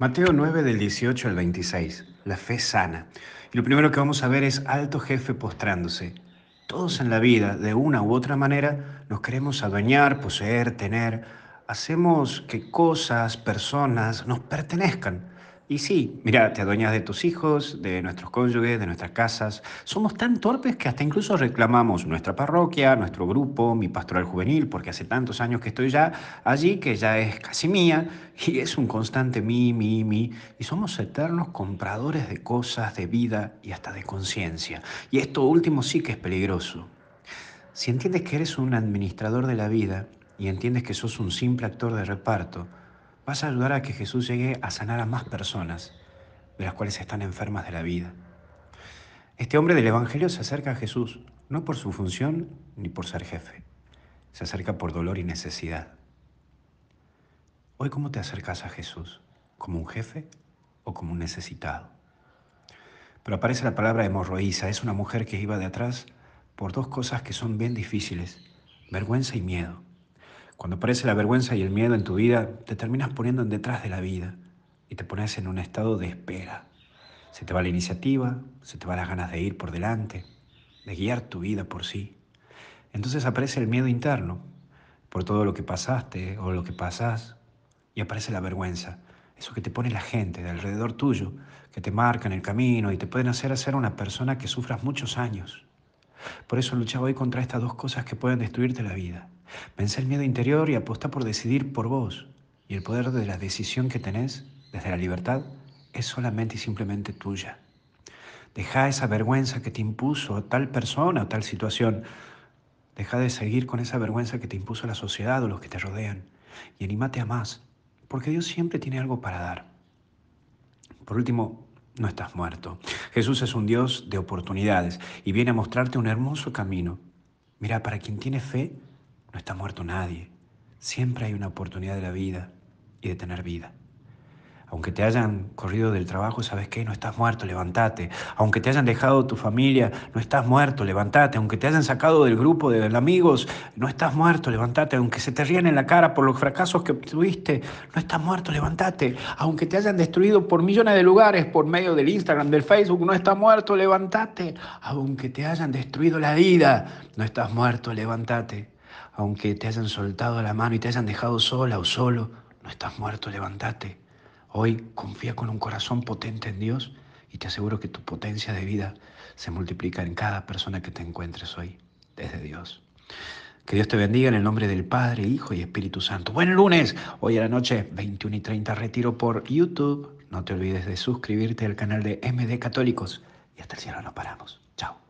Mateo 9 del 18 al 26, la fe sana. Y lo primero que vamos a ver es alto jefe postrándose. Todos en la vida, de una u otra manera, nos queremos adueñar, poseer, tener. Hacemos que cosas, personas nos pertenezcan. Y sí, mira, te adueñas de tus hijos, de nuestros cónyuges, de nuestras casas. Somos tan torpes que hasta incluso reclamamos nuestra parroquia, nuestro grupo, mi pastoral juvenil, porque hace tantos años que estoy ya allí que ya es casi mía y es un constante mi mi mi Y somos eternos compradores de cosas, de vida y hasta de conciencia. Y esto último sí que es peligroso. Si entiendes que eres un administrador de la vida y entiendes que sos un simple actor de reparto, vas a ayudar a que Jesús llegue a sanar a más personas de las cuales están enfermas de la vida. Este hombre del Evangelio se acerca a Jesús, no por su función ni por ser jefe, se acerca por dolor y necesidad. Hoy, ¿cómo te acercas a Jesús? ¿Como un jefe o como un necesitado? Pero aparece la palabra hemorroísa, es una mujer que iba de atrás por dos cosas que son bien difíciles, vergüenza y miedo. Cuando aparece la vergüenza y el miedo en tu vida, te terminas poniendo en detrás de la vida y te pones en un estado de espera. Se te va la iniciativa, se te van las ganas de ir por delante, de guiar tu vida por sí. Entonces aparece el miedo interno por todo lo que pasaste o lo que pasás y aparece la vergüenza, eso que te pone la gente de alrededor tuyo, que te marca en el camino y te pueden hacer ser una persona que sufras muchos años. Por eso luchaba hoy contra estas dos cosas que pueden destruirte la vida Vence el miedo interior y aposta por decidir por vos. Y el poder de la decisión que tenés desde la libertad es solamente y simplemente tuya. Deja esa vergüenza que te impuso tal persona o tal situación. Deja de seguir con esa vergüenza que te impuso la sociedad o los que te rodean. Y animate a más, porque Dios siempre tiene algo para dar. Por último, no estás muerto. Jesús es un Dios de oportunidades y viene a mostrarte un hermoso camino. Mira, para quien tiene fe, no está muerto nadie. Siempre hay una oportunidad de la vida y de tener vida. Aunque te hayan corrido del trabajo, ¿sabes qué? No estás muerto, levántate. Aunque te hayan dejado tu familia, no estás muerto, levántate. Aunque te hayan sacado del grupo de amigos, no estás muerto, levántate. Aunque se te rían en la cara por los fracasos que tuviste, no estás muerto, levántate. Aunque te hayan destruido por millones de lugares por medio del Instagram, del Facebook, no estás muerto, levántate. Aunque te hayan destruido la vida, no estás muerto, levántate. Aunque te hayan soltado la mano y te hayan dejado sola o solo, no estás muerto, levántate. Hoy confía con un corazón potente en Dios y te aseguro que tu potencia de vida se multiplica en cada persona que te encuentres hoy, desde Dios. Que Dios te bendiga en el nombre del Padre, Hijo y Espíritu Santo. Buen lunes. Hoy a la noche, 21 y 30, retiro por YouTube. No te olvides de suscribirte al canal de MD Católicos. Y hasta el cielo nos paramos. Chao.